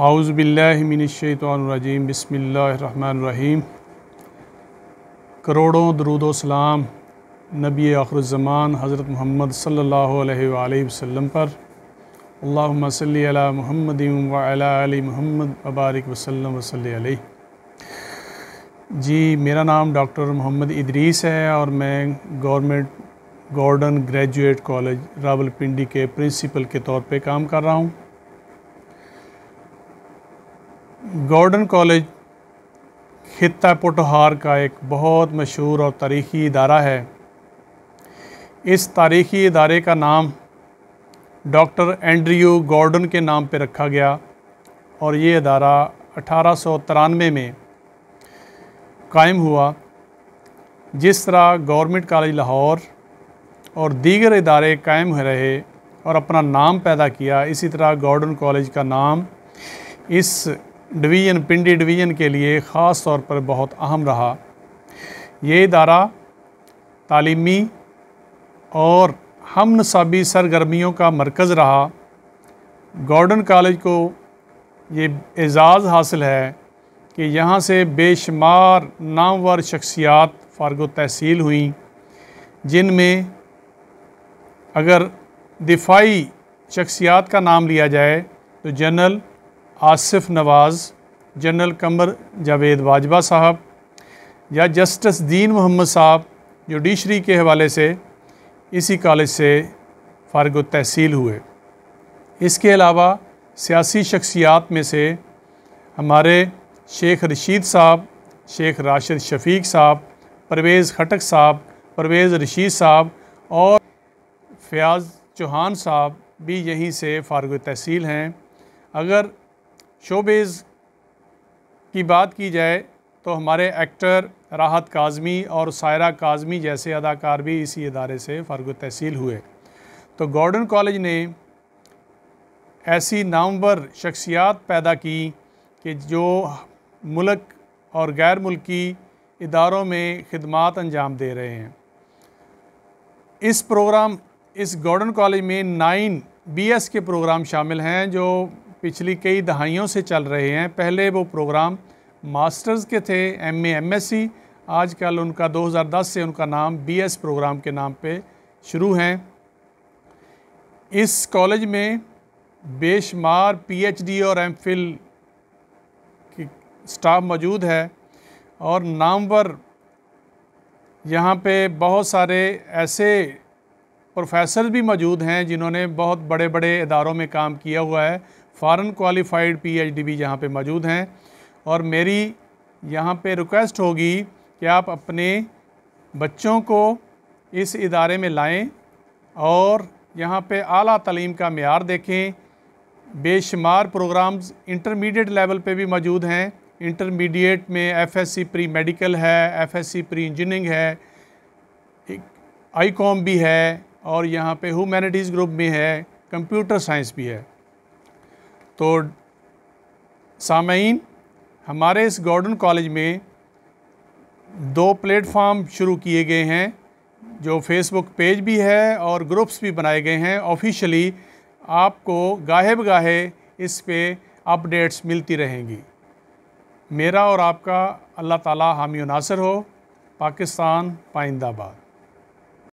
आउज़बिल्लिमिनशैतरजीम बसमीम करोड़ों दरुद सलाम नबी आखरज़मान हज़रत महमद सल्ला वसम पर अल्लाम महमद वाल महमद वबारक वसलम वसल जी मेरा नाम डॉक्टर मोहम्मद इदरीस है और मैं government Gordon graduate college Rawalpindi के प्रिंसिपल के तौर पे काम कर रहा हूँ गॉर्डन कॉलेज खिता पुटहार का एक बहुत मशहूर और तारीख़ी इदारा है इस तारीख़ी अदारे का नाम डॉक्टर एंड्रयू गॉर्डन के नाम पर रखा गया और ये अदारा अठारह में कायम हुआ जिस तरह गवर्नमेंट कॉलेज लाहौर और दीगर इदारे कायम रहे और अपना नाम पैदा किया इसी तरह गॉर्डन कॉलेज का नाम इस डिवीज़न पिंडी डिवीज़न के लिए ख़ास तौर पर बहुत अहम रहा ये इदारा तलीमी और हम नसाबी सरगर्मियों का मरकज़ रहा गॉर्डन कॉलेज को ये एजाज़ हासिल है कि यहाँ से बेशुमार नामवर शख्सियात फ़ारगो तहसील हुई जिनमें अगर दिफाई शख्सियात का नाम लिया जाए तो जनरल आसिफ नवाज़ जनरल कमर जावेद वाजवा साहब या जस्टिस दीन मोहम्मद साहब जुडिशरी के हवाले से इसी कॉलेज से फ़ारग तहसील हुए इसके अलावा सियासी शख्सियात में से हमारे शेख रशीद साहब शेख राशिद शफीक साहब परवेज़ खटक साहब परवेज़ रशीद साहब और फ़याज़ चौहान साहब भी यहीं से फ़ारग तहसील हैं अगर शोबेज़ की बात की जाए तो हमारे एक्टर राहत काजमी और सायरा काजमी जैसे अदाकार भी इसी अदारे से फ़र्ग तहसील हुए तो गॉर्डन कॉलेज ने ऐसी नामवर शख्सियात पैदा की कि जो मुल्क और गैर मुल्की इदारों में खदमात अंजाम दे रहे हैं इस प्रोग्राम इस गॉर्डन कॉलेज में नाइन बीएस के प्रोग्राम शामिल हैं जो पिछली कई दहाइयों से चल रहे हैं पहले वो प्रोग्राम मास्टर्स के थे एम एमएससी आजकल उनका 2010 से उनका नाम बीएस प्रोग्राम के नाम पे शुरू हैं इस कॉलेज में बेशुमार पीएचडी और एमफिल की स्टाफ मौजूद है और नामवर यहाँ पे बहुत सारे ऐसे प्रोफेसर भी मौजूद हैं जिन्होंने बहुत बड़े बड़े इदारों में काम किया हुआ है फ़ॉरन क्वालिफ़ाइड पीएचडी भी यहाँ पे मौजूद हैं और मेरी यहाँ पे रिक्वेस्ट होगी कि आप अपने बच्चों को इस इदारे में लाएं और यहाँ पे आला तलीम का मैार देखें बेशुमार प्रोग्राम्स इंटरमीडिएट लेवल पे भी मौजूद हैं इंटरमीडिएट में एफएससी प्री मेडिकल है एफएससी प्री इंजीनियरिंग है आई कॉम भी है और यहाँ पे ह्यूमैनिटीज़ ग्रुप भी है कंप्यूटर साइंस भी है तो सामीन हमारे इस गॉर्डन कॉलेज में दो प्लेटफॉर्म शुरू किए गए हैं जो फेसबुक पेज भी है और ग्रुप्स भी बनाए गए हैं ऑफिशियली आपको गाहे बगाहे इस पर अपडेट्स मिलती रहेंगी मेरा और आपका अल्लाह ताला हामी नासर हो पाकिस्तान पाइंदाबाद